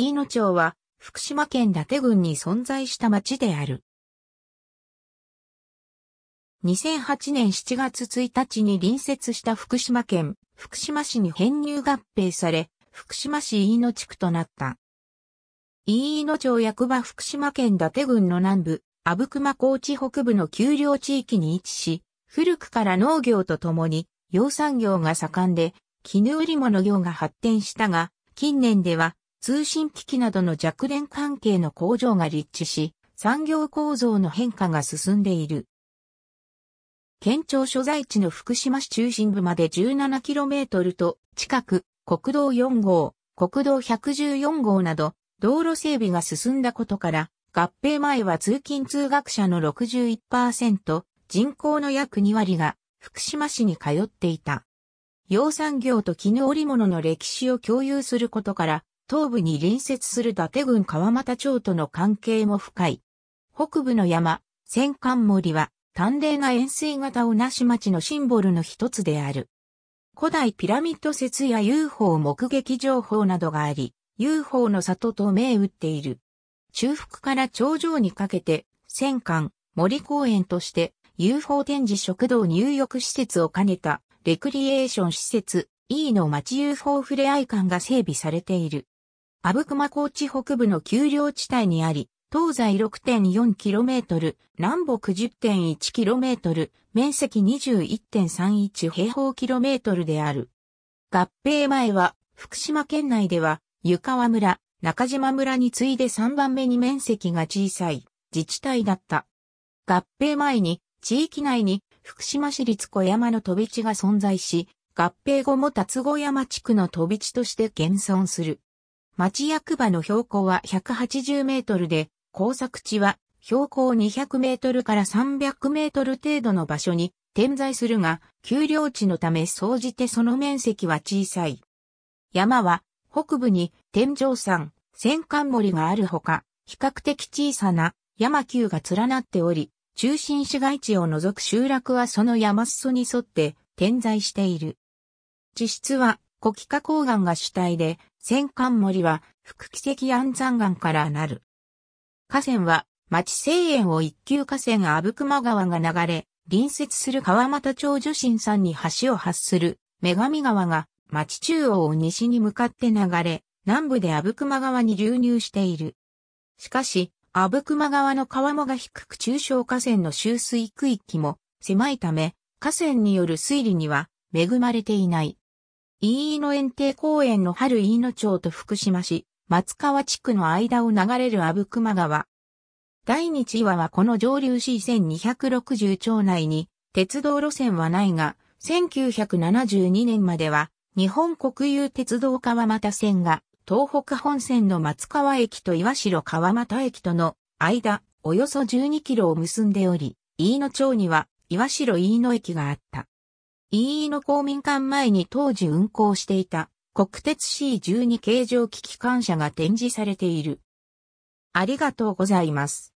飯野町は、福島県伊達郡に存在した町である。2008年7月1日に隣接した福島県、福島市に編入合併され、福島市飯野地区となった。飯野町役場福島県伊達郡の南部、阿武隈高地北部の丘陵地域に位置し、古くから農業とともに、養蚕業が盛んで、絹売り物業が発展したが、近年では通信機器などの弱電関係の工場が立地し、産業構造の変化が進んでいる。県庁所在地の福島市中心部まで 17km と近く国道4号、国道114号など道路整備が進んだことから合併前は通勤通学者の61%、人口の約2割が福島市に通っていた。養蚕業と絹織物の歴史を共有することから東部に隣接する伊達郡川俣町との関係も深い。北部の山、戦艦森は、淡麗な円錐型をなし町のシンボルの一つである。古代ピラミッド説や UFO 目撃情報などがあり、UFO の里と銘打っている。中腹から頂上にかけて、戦艦、森公園として、UFO 展示食堂入浴施設を兼ねた、レクリエーション施設、E の町 UFO ふれあい館が整備されている。阿武隈高地北部の丘陵地帯にあり、東西 6.4km、南北 10.1km、面積21.31平方キロメートルである。合併前は、福島県内では、湯川村、中島村に次いで3番目に面積が小さい自治体だった。合併前に、地域内に福島市立小山の飛び地が存在し、合併後も辰後山地区の飛び地として現存する。町役場の標高は180メートルで、工作地は標高200メートルから300メートル程度の場所に点在するが、丘陵地のため総じてその面積は小さい。山は北部に天井山、戦艦森があるほか、比較的小さな山丘が連なっており、中心市街地を除く集落はその山裾に沿って点在している。地質は古気化高岩が主体で、戦艦森は副奇跡安山岩からなる。河川は町西園を一級河川阿武隈川が流れ、隣接する川又町女神山に橋を発する女神川が町中央を西に向かって流れ、南部で阿武隈川に流入している。しかし、阿武隈川の川もが低く中小河川の集水区域も狭いため、河川による水利には恵まれていない。飯野園庭公園の春飯野町と福島市、松川地区の間を流れる阿武隈川。第二地岩はこの上流市1 2 6 0町内に、鉄道路線はないが、1972年までは、日本国有鉄道川又線が、東北本線の松川駅と岩城川又駅との間、およそ12キロを結んでおり、飯野町には岩城飯野駅があった。飯の公民館前に当時運行していた国鉄 C12 形状機機関車が展示されている。ありがとうございます。